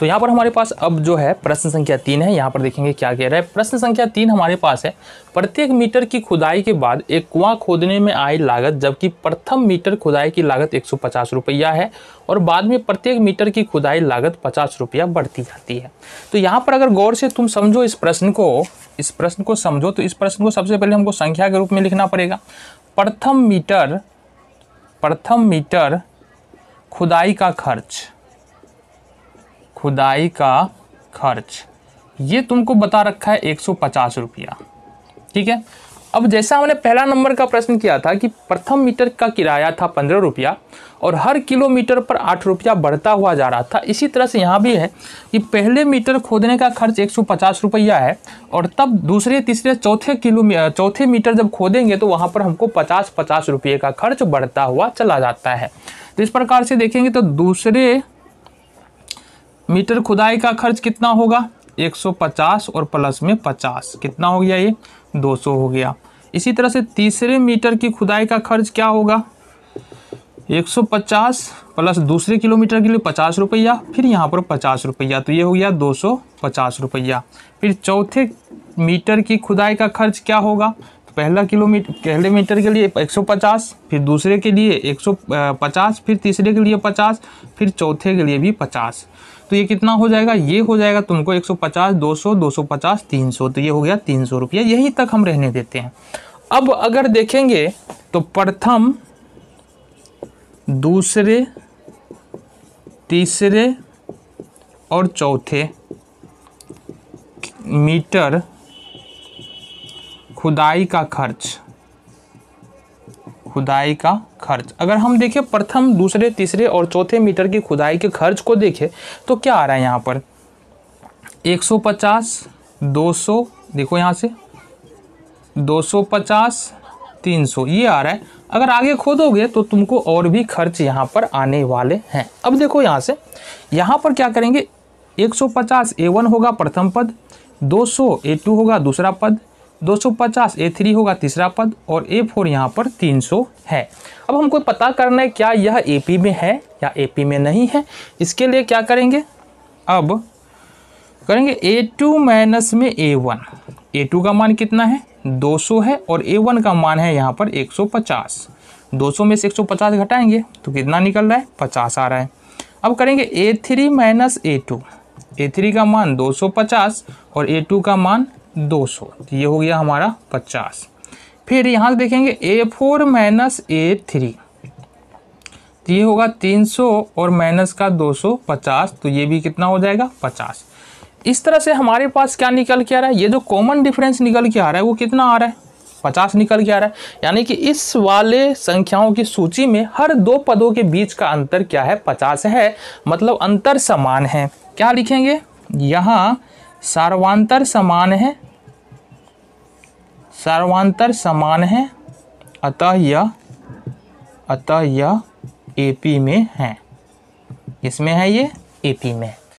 तो यहाँ पर हमारे पास अब जो है प्रश्न संख्या तीन है यहाँ पर देखेंगे क्या कह रहा है प्रश्न संख्या तीन हमारे पास है प्रत्येक मीटर की खुदाई के बाद एक कुआं खोदने में आई लागत जबकि प्रथम मीटर खुदाई की लागत एक रुपया है और बाद में प्रत्येक मीटर की खुदाई लागत पचास रुपया बढ़ती जाती है तो यहाँ पर अगर गौर से तुम समझो इस प्रश्न को इस प्रश्न को समझो तो इस प्रश्न को सबसे पहले हमको संख्या के रूप में लिखना पड़ेगा प्रथम मीटर प्रथम मीटर खुदाई का खर्च खुदाई का खर्च ये तुमको बता रखा है एक सौ पचास रुपया ठीक है अब जैसा हमने पहला नंबर का प्रश्न किया था कि प्रथम मीटर का किराया था पंद्रह रुपया और हर किलोमीटर पर आठ रुपया बढ़ता हुआ जा रहा था इसी तरह से यहाँ भी है कि पहले मीटर खोदने का खर्च एक सौ पचास रुपया है और तब दूसरे तीसरे चौथे किलो चौथे मीटर जब खोदेंगे तो वहाँ पर हमको पचास पचास रुपये का खर्च बढ़ता हुआ चला जाता है तो इस प्रकार से देखेंगे तो दूसरे मीटर खुदाई का खर्च कितना होगा 150 और प्लस में 50 कितना हो गया ये 200 हो गया इसी तरह से तीसरे मीटर की खुदाई का खर्च क्या होगा 150 प्लस दूसरे किलोमीटर के लिए पचास रुपया फिर यहाँ पर पचास रुपया तो ये हो गया दो सौ पचास रुपया फिर चौथे मीटर की खुदाई का खर्च क्या होगा तो पहला किलोमीटर पहले मीटर के लिए 150 फिर दूसरे के लिए 150 फिर तीसरे के लिए 50 फिर चौथे के लिए भी तो ये कितना हो जाएगा ये हो जाएगा तुमको 150 200 250 300 तो ये हो गया तीन सौ रुपया यही तक हम रहने देते हैं अब अगर देखेंगे तो प्रथम दूसरे तीसरे और चौथे मीटर खुदाई का खर्च खुदाई का खर्च अगर हम देखें प्रथम दूसरे तीसरे और चौथे मीटर की खुदाई के खर्च को देखें तो क्या आ रहा है यहाँ पर 150, 200 देखो यहाँ से 250, 300 ये आ रहा है अगर आगे खोदोगे तो तुमको और भी खर्च यहाँ पर आने वाले हैं अब देखो यहाँ से यहाँ पर क्या करेंगे 150 A1 होगा प्रथम पद 200 A2 होगा दूसरा पद 250 थ्री होगा तीसरा पद और ए फोर यहाँ पर 300 है अब हमको पता करना है क्या यह पी में है या पी में नहीं है इसके लिए क्या करेंगे अब करेंगे ए टू माइनस में ए वन ए टू का मान कितना है 200 है और ए वन का मान है यहाँ पर 150 200 में से 150 घटाएंगे तो कितना निकल रहा है 50 आ रहा है अब करेंगे A three minus A two का मान 250 और टू का मान दो सौ तो ये हो गया हमारा पचास फिर यहाँ से देखेंगे A four minus A three तो ये होगा तीन सौ और माइनस का दो सौ पचास तो ये भी कितना हो जाएगा पचास इस तरह से हमारे पास क्या निकल के आ रहा है ये जो कॉमन डिफरेंस निकल के आ रहा है वो कितना आ रहा है पचास निकल के आ रहा है यानी कि इस वाले संख्याओं की सूची में हर दो पदों के बीच का अंतर क्या है पचास है मतलब अंतर समान है क्या लिखेंगे यहाँ सर्वांतर समान है सर्वांतर समान है अतः यह अतः यह एपी में है इसमें है ये एपी में